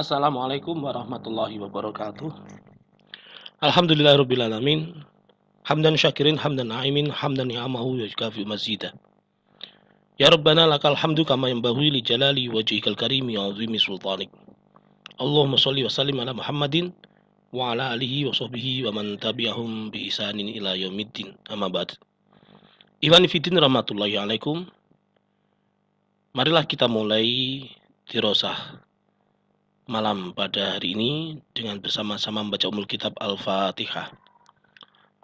Assalamualaikum warahmatullahi wabarakatuh. rabbil alamin. Hamdan syakirin hamdan na'imin hamdan ya'amahu yajkafi mazida. Ya Rabbana lakal hamdu kama yanbaghi li jalali wajhikal karim ya azimi sultanik. Allahumma shalli wa sallim ala Muhammadin wa ala alihi wa sahbihi wa man tabi'ahum bi isanin ila yaumiddin. Amma ba'd. Iwan Fitin rahmatullahi alaikum. Marilah kita mulai dirosah malam pada hari ini dengan bersama-sama membaca umul kitab Al-Fatihah.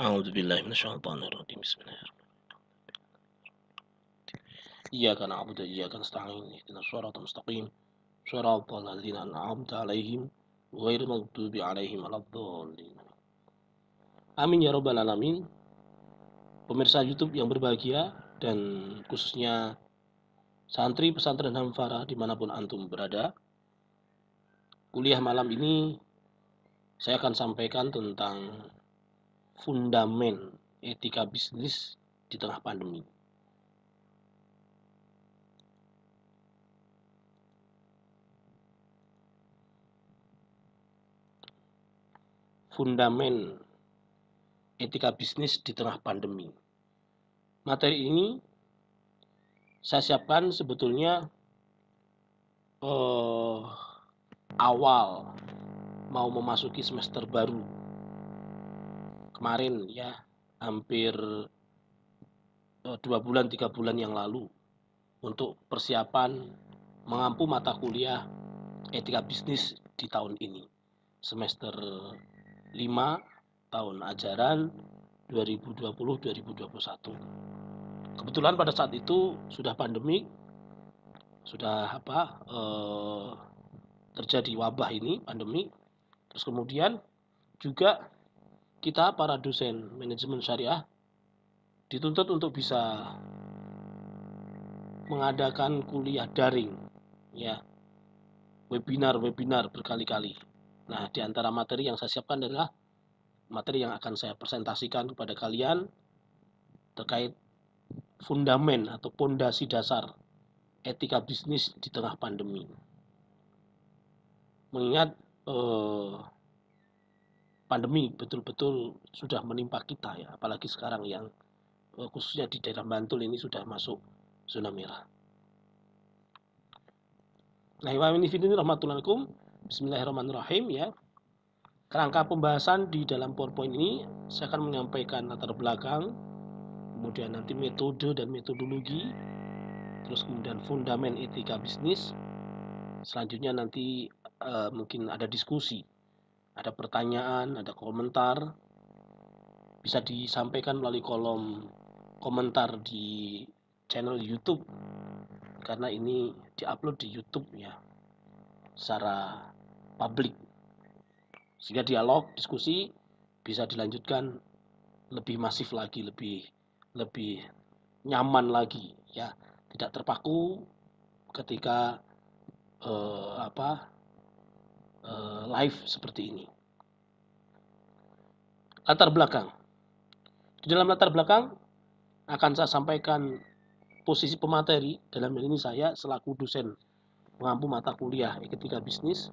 A'udzubillahi minasyaitonirrajim. Bismillahirrahmanirrahim. إياك نعبد وإياك نستعين اهدنا الصراط المستقيم صراط الذين أنعمت عليهم غير المغضوب عليهم ولا الضالين Amin ya rabbal alamin. Pemirsa YouTube yang berbahagia dan khususnya santri pesantren Hamfara dimanapun antum berada, kuliah malam ini saya akan sampaikan tentang fundamen etika bisnis di tengah pandemi. Fundamen etika bisnis di tengah pandemi. Materi ini saya siapkan sebetulnya eh, awal mau memasuki semester baru. Kemarin ya hampir eh, dua bulan tiga bulan yang lalu untuk persiapan mengampu mata kuliah etika bisnis di tahun ini semester 5 tahun ajaran 2020-2021. Kebetulan pada saat itu sudah pandemi, sudah apa eh, terjadi wabah ini pandemi terus kemudian juga kita para dosen manajemen syariah dituntut untuk bisa mengadakan kuliah daring ya webinar-webinar berkali-kali nah di antara materi yang saya siapkan adalah materi yang akan saya presentasikan kepada kalian terkait fundamen atau pondasi dasar etika bisnis di tengah pandemi mengingat eh, pandemi betul-betul sudah menimpa kita ya, apalagi sekarang yang eh, khususnya di daerah Bantul ini sudah masuk zona merah. Nah, ini video ini wabarakatuh. Bismillahirrahmanirrahim ya. Kerangka pembahasan di dalam PowerPoint ini saya akan menyampaikan latar belakang, kemudian nanti metode dan metodologi, terus kemudian fundamen etika bisnis, selanjutnya nanti Eh, mungkin ada diskusi, ada pertanyaan, ada komentar, bisa disampaikan melalui kolom komentar di channel YouTube karena ini diupload di YouTube ya secara publik sehingga dialog diskusi bisa dilanjutkan lebih masif lagi lebih lebih nyaman lagi ya tidak terpaku ketika eh, apa Eh, live seperti ini. Latar belakang. Di dalam latar belakang akan saya sampaikan posisi pemateri dalam hal ini saya selaku dosen mengampu mata kuliah etika bisnis.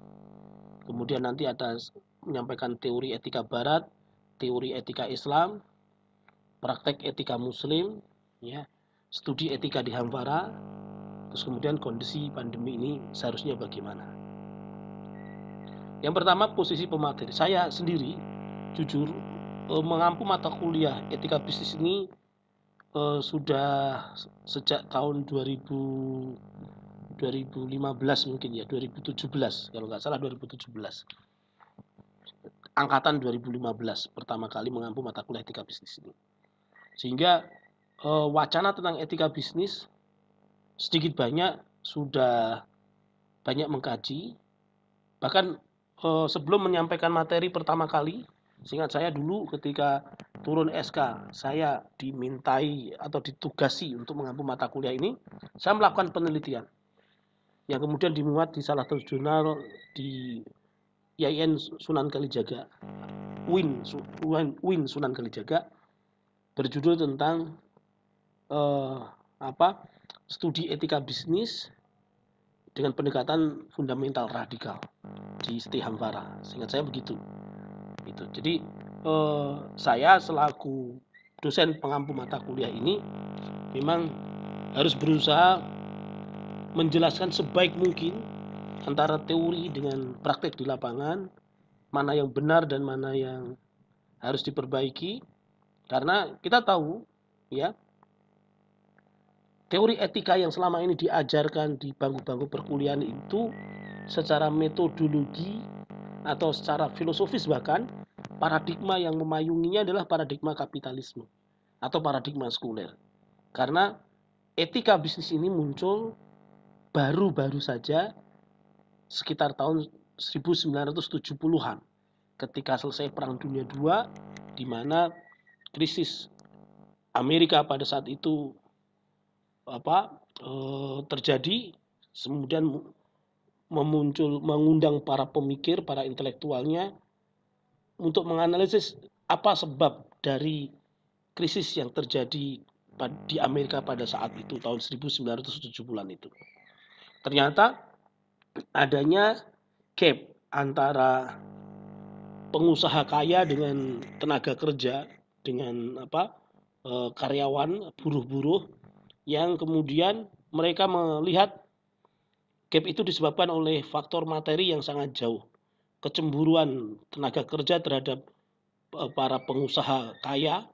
Kemudian nanti ada menyampaikan teori etika barat, teori etika Islam, praktek etika muslim, ya, studi etika di Hamfara, terus kemudian kondisi pandemi ini seharusnya bagaimana. Yang pertama posisi pemateri. Saya sendiri jujur eh, mengampu mata kuliah etika bisnis ini eh, sudah sejak tahun 2000 2015 mungkin ya 2017 kalau nggak salah 2017 angkatan 2015 pertama kali mengampu mata kuliah etika bisnis ini sehingga eh, wacana tentang etika bisnis sedikit banyak sudah banyak mengkaji bahkan Eh, sebelum menyampaikan materi pertama kali, seingat saya dulu ketika turun SK, saya dimintai atau ditugasi untuk mengampu mata kuliah ini, saya melakukan penelitian yang kemudian dimuat di salah satu jurnal di IAIN Sunan Kalijaga, Win, Win, Win Sunan Kalijaga, berjudul tentang eh, apa studi etika bisnis dengan pendekatan fundamental radikal di Stihamvara. Seingat saya begitu. Itu. Jadi eh, saya selaku dosen pengampu mata kuliah ini memang harus berusaha menjelaskan sebaik mungkin antara teori dengan praktek di lapangan, mana yang benar dan mana yang harus diperbaiki karena kita tahu ya teori etika yang selama ini diajarkan di bangku-bangku perkuliahan itu secara metodologi atau secara filosofis bahkan paradigma yang memayunginya adalah paradigma kapitalisme atau paradigma sekuler. Karena etika bisnis ini muncul baru-baru saja sekitar tahun 1970-an ketika selesai Perang Dunia II di mana krisis Amerika pada saat itu apa eh, terjadi kemudian memuncul mengundang para pemikir, para intelektualnya untuk menganalisis apa sebab dari krisis yang terjadi di Amerika pada saat itu tahun 1970-an itu. Ternyata adanya gap antara pengusaha kaya dengan tenaga kerja dengan apa eh, karyawan buruh-buruh yang kemudian mereka melihat gap itu disebabkan oleh faktor materi yang sangat jauh. Kecemburuan tenaga kerja terhadap eh, para pengusaha kaya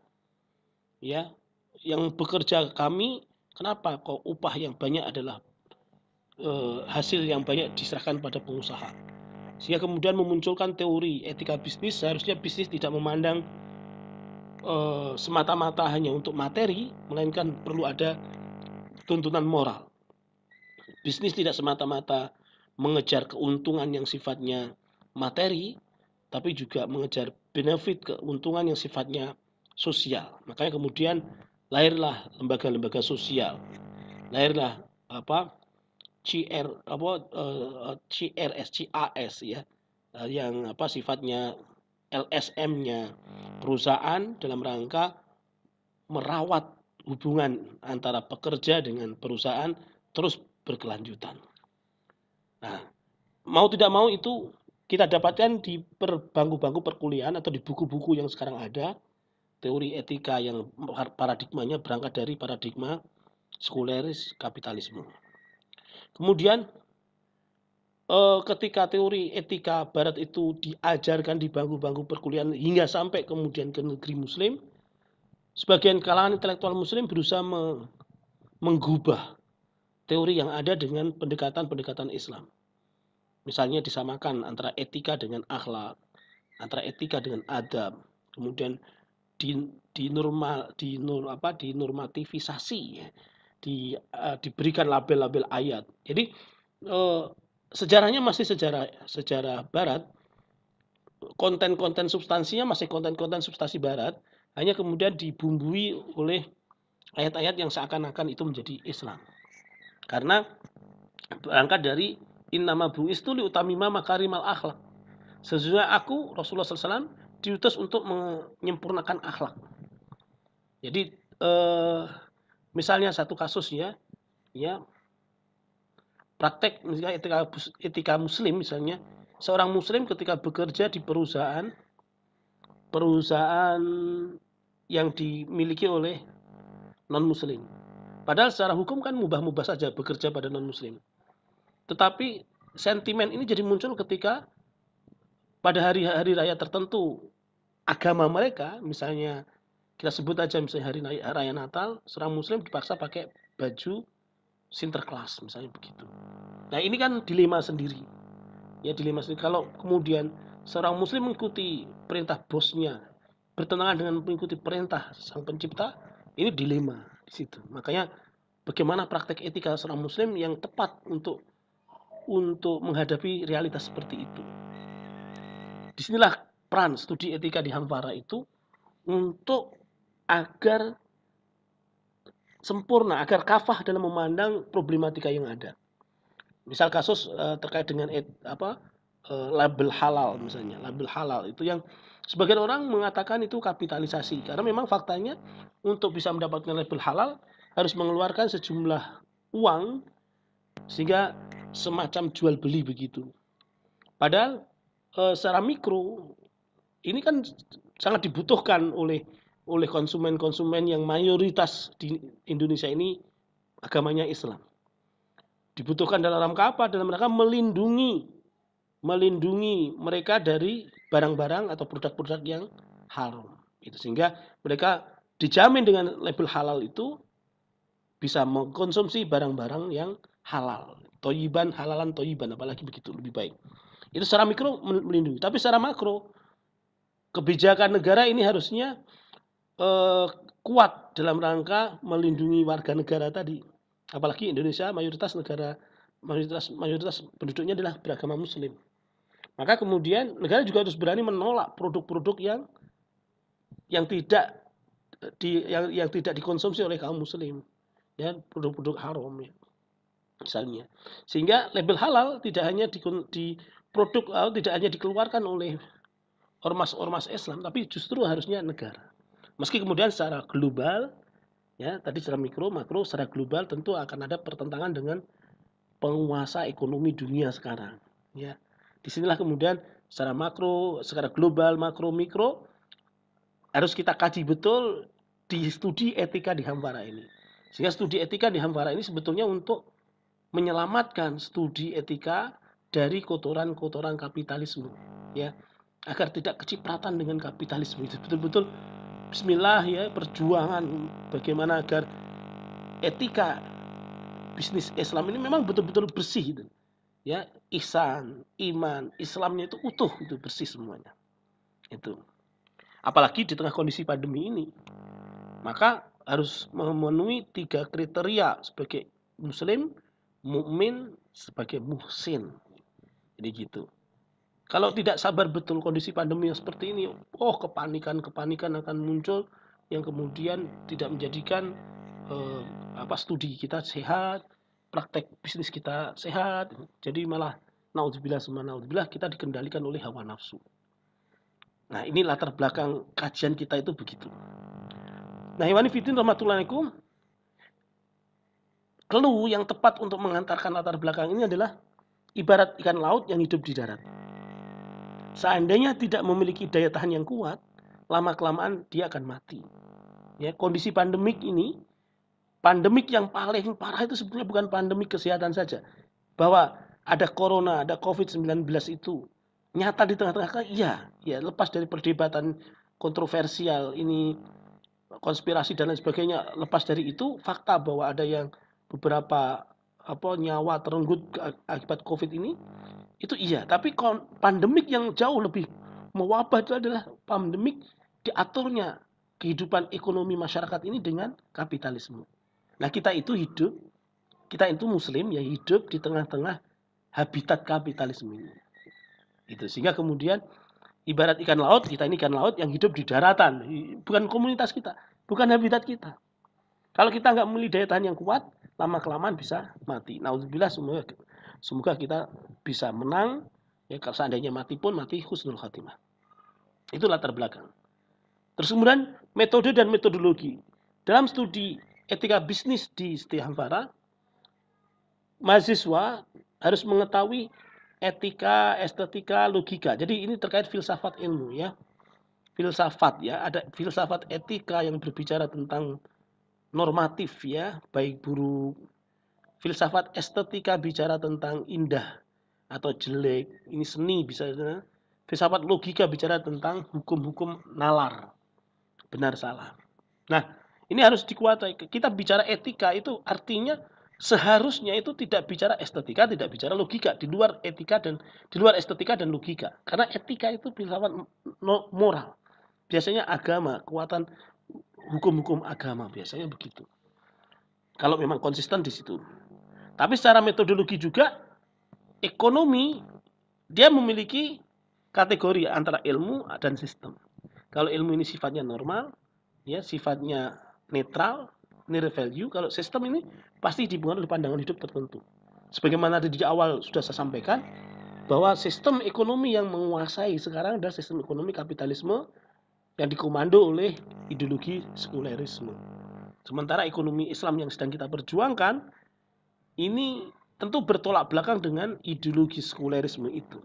ya yang bekerja kami kenapa kok upah yang banyak adalah e, hasil yang banyak diserahkan pada pengusaha sehingga kemudian memunculkan teori etika bisnis seharusnya bisnis tidak memandang eh, semata-mata hanya untuk materi melainkan perlu ada tuntunan moral. Bisnis tidak semata-mata mengejar keuntungan yang sifatnya materi, tapi juga mengejar benefit keuntungan yang sifatnya sosial. Makanya kemudian lahirlah lembaga-lembaga sosial, lahirlah apa CR apa uh, eh, CRS CAS ya yang apa sifatnya LSM-nya perusahaan dalam rangka merawat hubungan antara pekerja dengan perusahaan terus berkelanjutan. Nah, mau tidak mau itu kita dapatkan di bangku-bangku perkuliahan atau di buku-buku yang sekarang ada teori etika yang paradigmanya berangkat dari paradigma sekuleris kapitalisme. Kemudian eh, ketika teori etika barat itu diajarkan di bangku-bangku perkuliahan hingga sampai kemudian ke negeri muslim sebagian kalangan intelektual muslim berusaha menggubah teori yang ada dengan pendekatan-pendekatan Islam. Misalnya disamakan antara etika dengan akhlak, antara etika dengan adab, kemudian di, di normal di nur apa di di uh, eh, diberikan label-label ayat. Jadi uh, sejarahnya masih sejarah sejarah barat, konten-konten substansinya masih konten-konten substansi barat, hanya kemudian dibumbui oleh ayat-ayat yang seakan-akan itu menjadi Islam. Karena berangkat dari innama bu'istu li utamima makarimal akhlak. Sesungguhnya aku Rasulullah SAW diutus untuk menyempurnakan akhlak. Jadi eh, misalnya satu kasus ya, ya praktek misalnya etika, etika muslim misalnya seorang muslim ketika bekerja di perusahaan perusahaan yang dimiliki oleh non-muslim. Padahal secara hukum kan mubah-mubah saja bekerja pada non-muslim. Tetapi sentimen ini jadi muncul ketika pada hari-hari raya tertentu agama mereka, misalnya kita sebut aja misalnya hari raya Natal, seorang muslim dipaksa pakai baju sinterklas misalnya begitu. Nah, ini kan dilema sendiri. Ya dilema sendiri kalau kemudian seorang muslim mengikuti perintah bosnya bertentangan dengan mengikuti perintah sang pencipta ini dilema di situ makanya bagaimana praktek etika seorang muslim yang tepat untuk untuk menghadapi realitas seperti itu disinilah peran studi etika di Hamfara itu untuk agar sempurna agar kafah dalam memandang problematika yang ada misal kasus uh, terkait dengan et, apa uh, label halal misalnya label halal itu yang Sebagian orang mengatakan itu kapitalisasi karena memang faktanya untuk bisa mendapatkan label halal harus mengeluarkan sejumlah uang sehingga semacam jual beli begitu. Padahal e, secara mikro ini kan sangat dibutuhkan oleh oleh konsumen-konsumen yang mayoritas di Indonesia ini agamanya Islam. Dibutuhkan dalam rangka apa? Dalam rangka melindungi melindungi mereka dari barang-barang atau produk-produk yang haram. Itu sehingga mereka dijamin dengan label halal itu bisa mengkonsumsi barang-barang yang halal. Toyiban, halalan, toyiban, apalagi begitu lebih baik. Itu secara mikro melindungi. Tapi secara makro, kebijakan negara ini harusnya eh, kuat dalam rangka melindungi warga negara tadi. Apalagi Indonesia mayoritas negara, mayoritas, mayoritas penduduknya adalah beragama muslim. Maka kemudian negara juga harus berani menolak produk-produk yang yang tidak di yang, yang tidak dikonsumsi oleh kaum muslim ya produk-produk haram ya misalnya sehingga label halal tidak hanya di, di produk uh, tidak hanya dikeluarkan oleh ormas-ormas Islam tapi justru harusnya negara meski kemudian secara global ya tadi secara mikro makro secara global tentu akan ada pertentangan dengan penguasa ekonomi dunia sekarang ya Disinilah kemudian secara makro, secara global, makro, mikro harus kita kaji betul di studi etika di Hamfara ini. Sehingga studi etika di Hamfara ini sebetulnya untuk menyelamatkan studi etika dari kotoran-kotoran kapitalisme, ya, agar tidak kecipratan dengan kapitalisme itu betul-betul Bismillah ya perjuangan bagaimana agar etika bisnis Islam ini memang betul-betul bersih gitu ya ihsan, iman, Islamnya itu utuh itu bersih semuanya. Itu. Apalagi di tengah kondisi pandemi ini. Maka harus memenuhi tiga kriteria sebagai muslim, mukmin, sebagai muhsin. Jadi gitu. Kalau tidak sabar betul kondisi pandemi yang seperti ini, oh kepanikan-kepanikan akan muncul yang kemudian tidak menjadikan eh, apa studi kita sehat, praktek bisnis kita sehat jadi malah naudzubillah semua naudzubillah kita dikendalikan oleh hawa nafsu nah ini latar belakang kajian kita itu begitu nah Iwani Fitin rahmatullahikum Kelu yang tepat untuk mengantarkan latar belakang ini adalah ibarat ikan laut yang hidup di darat seandainya tidak memiliki daya tahan yang kuat lama kelamaan dia akan mati ya kondisi pandemik ini pandemik yang paling parah itu sebetulnya bukan pandemi kesehatan saja. Bahwa ada corona, ada COVID-19 itu nyata di tengah-tengah iya, ya lepas dari perdebatan kontroversial ini konspirasi dan lain sebagainya, lepas dari itu fakta bahwa ada yang beberapa apa nyawa terenggut akibat COVID ini itu iya, tapi pandemik yang jauh lebih mewabah itu adalah pandemik diaturnya kehidupan ekonomi masyarakat ini dengan kapitalisme. Nah kita itu hidup, kita itu muslim yang hidup di tengah-tengah habitat kapitalisme ini. Itu sehingga kemudian ibarat ikan laut, kita ini ikan laut yang hidup di daratan, bukan komunitas kita, bukan habitat kita. Kalau kita nggak memiliki daya tahan yang kuat, lama kelamaan bisa mati. Nauzubillah semoga semoga kita bisa menang ya kalau seandainya mati pun mati husnul khatimah. Itu latar belakang. Terus kemudian metode dan metodologi. Dalam studi etika bisnis di Istighfara, mahasiswa harus mengetahui etika, estetika, logika. Jadi ini terkait filsafat ilmu ya. Filsafat ya, ada filsafat etika yang berbicara tentang normatif ya, baik buruk. Filsafat estetika bicara tentang indah atau jelek. Ini seni bisa ya. filsafat logika bicara tentang hukum-hukum nalar benar salah. Nah, ini harus dikuatai. Kita bicara etika itu artinya seharusnya itu tidak bicara estetika, tidak bicara logika, di luar etika dan di luar estetika dan logika. Karena etika itu filsafat moral. Biasanya agama, kekuatan hukum-hukum agama biasanya begitu. Kalau memang konsisten di situ. Tapi secara metodologi juga ekonomi dia memiliki kategori antara ilmu dan sistem. Kalau ilmu ini sifatnya normal, ya sifatnya netral, nilai value. Kalau sistem ini pasti dibuat oleh pandangan hidup tertentu. Sebagaimana tadi di awal sudah saya sampaikan, bahwa sistem ekonomi yang menguasai sekarang adalah sistem ekonomi kapitalisme yang dikomando oleh ideologi sekulerisme. Sementara ekonomi Islam yang sedang kita perjuangkan ini tentu bertolak belakang dengan ideologi sekulerisme itu.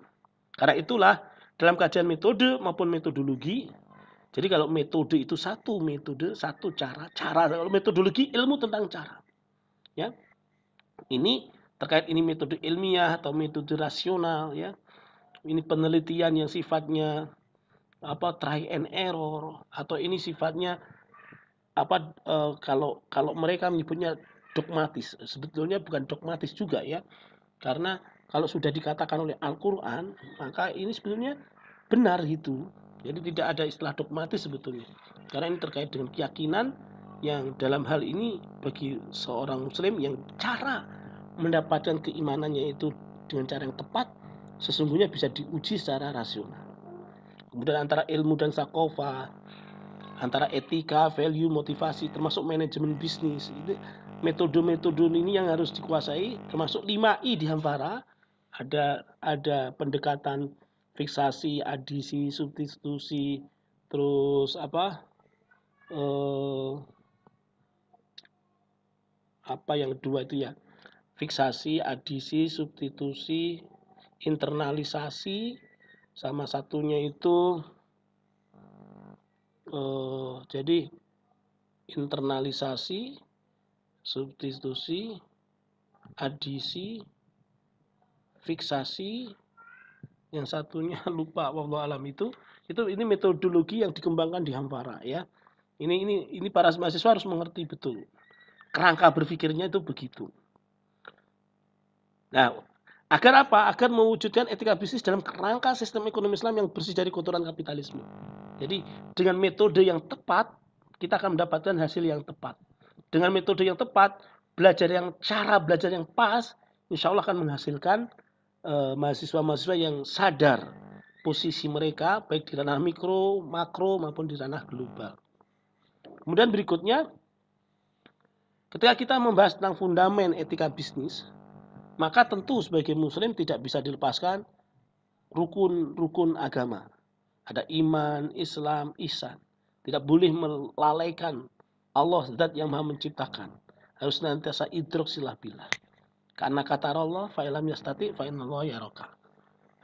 Karena itulah dalam kajian metode maupun metodologi jadi kalau metode itu satu metode, satu cara, cara kalau metodologi ilmu tentang cara. Ya. Ini terkait ini metode ilmiah atau metode rasional ya. Ini penelitian yang sifatnya apa try and error atau ini sifatnya apa e, kalau kalau mereka menyebutnya dogmatis sebetulnya bukan dogmatis juga ya karena kalau sudah dikatakan oleh Al-Quran maka ini sebetulnya benar itu. Jadi tidak ada istilah dogmatis sebetulnya. Karena ini terkait dengan keyakinan yang dalam hal ini bagi seorang muslim yang cara mendapatkan keimanannya itu dengan cara yang tepat sesungguhnya bisa diuji secara rasional. Kemudian antara ilmu dan sakofa, antara etika, value, motivasi, termasuk manajemen bisnis, metode-metode ini yang harus dikuasai, termasuk 5 i di Hamfara, ada ada pendekatan fiksasi, adisi, substitusi, terus apa? Eh, apa yang kedua itu ya? Fiksasi, adisi, substitusi, internalisasi, sama satunya itu eh, jadi internalisasi, substitusi, adisi, fiksasi, yang satunya lupa wallahu alam itu itu ini metodologi yang dikembangkan di Hampara ya ini ini ini para mahasiswa harus mengerti betul kerangka berpikirnya itu begitu nah agar apa agar mewujudkan etika bisnis dalam kerangka sistem ekonomi Islam yang bersih dari kotoran kapitalisme jadi dengan metode yang tepat kita akan mendapatkan hasil yang tepat dengan metode yang tepat belajar yang cara belajar yang pas insya Allah akan menghasilkan Eh, mahasiswa-mahasiswa yang sadar posisi mereka baik di ranah mikro, makro maupun di ranah global. Kemudian berikutnya ketika kita membahas tentang fundamen etika bisnis, maka tentu sebagai muslim tidak bisa dilepaskan rukun-rukun agama. Ada iman, Islam, ihsan. Tidak boleh melalaikan Allah zat yang Maha menciptakan. Harus nanti nantiasa idrok silah bilah. Karena kata Allah, fa'ilam yastati ya roka.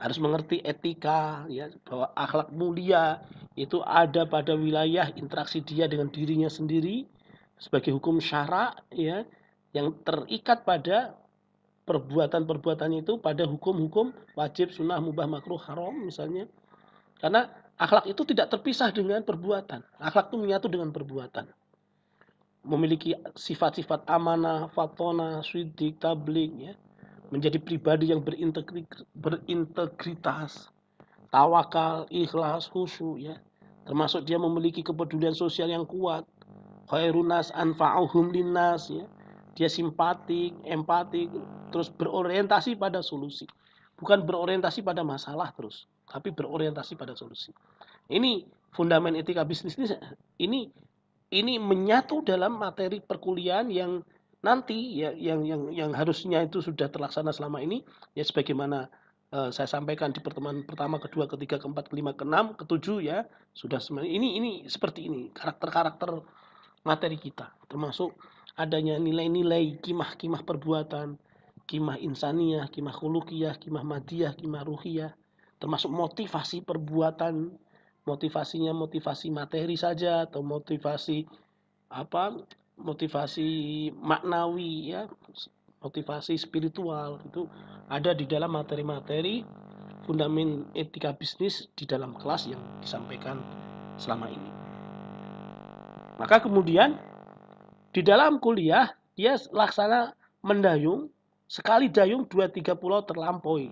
Harus mengerti etika, ya, bahwa akhlak mulia itu ada pada wilayah interaksi dia dengan dirinya sendiri sebagai hukum syara, ya, yang terikat pada perbuatan-perbuatan itu pada hukum-hukum wajib, sunnah, mubah, makruh, haram misalnya. Karena akhlak itu tidak terpisah dengan perbuatan. Akhlak itu menyatu dengan perbuatan memiliki sifat-sifat amanah, fatona, swidik, tablik, ya. menjadi pribadi yang berintegritas, tawakal, ikhlas, husu, ya. termasuk dia memiliki kepedulian sosial yang kuat, khairunas anfa'uhum linnas, ya. dia simpatik, empatik, terus berorientasi pada solusi. Bukan berorientasi pada masalah terus, tapi berorientasi pada solusi. Ini fundament etika bisnis ini, ini ini menyatu dalam materi perkuliahan yang nanti ya yang yang yang harusnya itu sudah terlaksana selama ini ya sebagaimana uh, saya sampaikan di pertemuan pertama, kedua, ketiga, keempat, kelima, keenam, ketujuh ya sudah ini ini seperti ini karakter-karakter materi kita termasuk adanya nilai-nilai kimah-kimah perbuatan, kimah insaniyah, kimah khulukiyah, kimah madiyah, kimah ruhiyah termasuk motivasi perbuatan motivasinya motivasi materi saja atau motivasi apa motivasi maknawi ya motivasi spiritual itu ada di dalam materi-materi fundament etika bisnis di dalam kelas yang disampaikan selama ini. Maka kemudian di dalam kuliah dia laksana mendayung sekali dayung dua tiga pulau terlampaui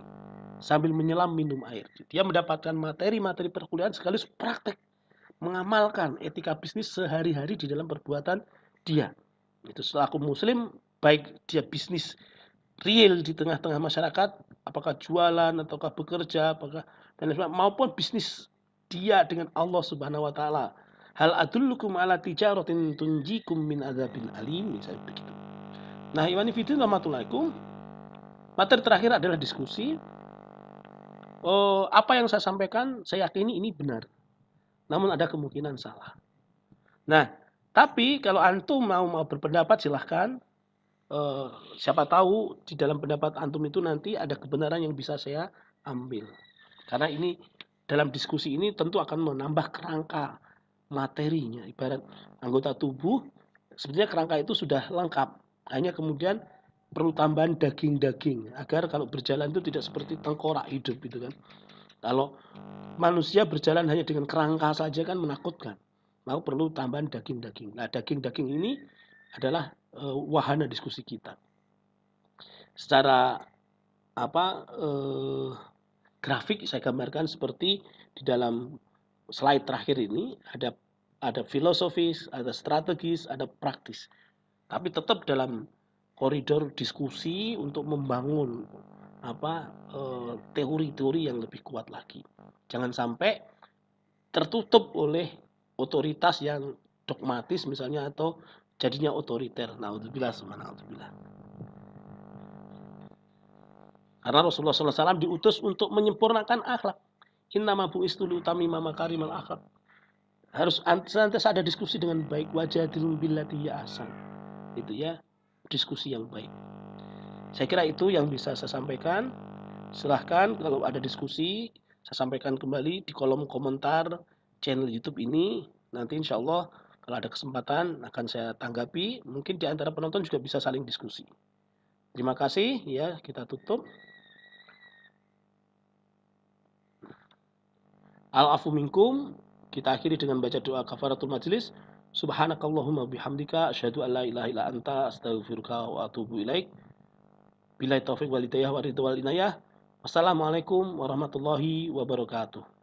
sambil menyelam minum air. Dia mendapatkan materi-materi perkuliahan sekaligus praktek mengamalkan etika bisnis sehari-hari di dalam perbuatan dia. Itu selaku muslim baik dia bisnis real di tengah-tengah masyarakat, apakah jualan ataukah bekerja, apakah dan maupun bisnis dia dengan Allah Subhanahu wa taala. Hal adullukum ala tijaratin tunjikum min adzabin alim misalnya begitu. Nah, Iwani Fidin Rahmatullahikum Materi terakhir adalah diskusi eh, apa yang saya sampaikan saya yakini ini benar. Namun ada kemungkinan salah. Nah, tapi kalau antum mau mau berpendapat silahkan. Eh, siapa tahu di dalam pendapat antum itu nanti ada kebenaran yang bisa saya ambil. Karena ini dalam diskusi ini tentu akan menambah kerangka materinya. Ibarat anggota tubuh, sebenarnya kerangka itu sudah lengkap. Hanya kemudian perlu tambahan daging-daging agar kalau berjalan itu tidak seperti tengkorak hidup gitu kan. Kalau manusia berjalan hanya dengan kerangka saja kan menakutkan. Mau perlu tambahan daging-daging. Nah, daging-daging ini adalah e, wahana diskusi kita. Secara apa e, grafik saya gambarkan seperti di dalam slide terakhir ini ada ada filosofis, ada strategis, ada praktis. Tapi tetap dalam koridor diskusi untuk membangun apa eh, teori-teori yang lebih kuat lagi. Jangan sampai tertutup oleh otoritas yang dogmatis misalnya atau jadinya otoriter. nah Naudzubillah subhanallah. Karena Rasulullah SAW diutus untuk menyempurnakan akhlak. inna utami mama karim al akhlak. Harus nanti ada diskusi dengan baik wajah dilum ya asan. Itu ya diskusi yang baik. Saya kira itu yang bisa saya sampaikan. Silahkan kalau ada diskusi, saya sampaikan kembali di kolom komentar channel YouTube ini. Nanti insya Allah kalau ada kesempatan akan saya tanggapi. Mungkin di antara penonton juga bisa saling diskusi. Terima kasih ya kita tutup. Al-afu minkum. Kita akhiri dengan baca doa kafaratul majlis. Subhanakallahumma bihamdika asyhadu an la ilaha illa anta astaghfiruka wa atubu ilaik. Bila taufik wal hidayah wa inayah. Wassalamualaikum warahmatullahi wabarakatuh.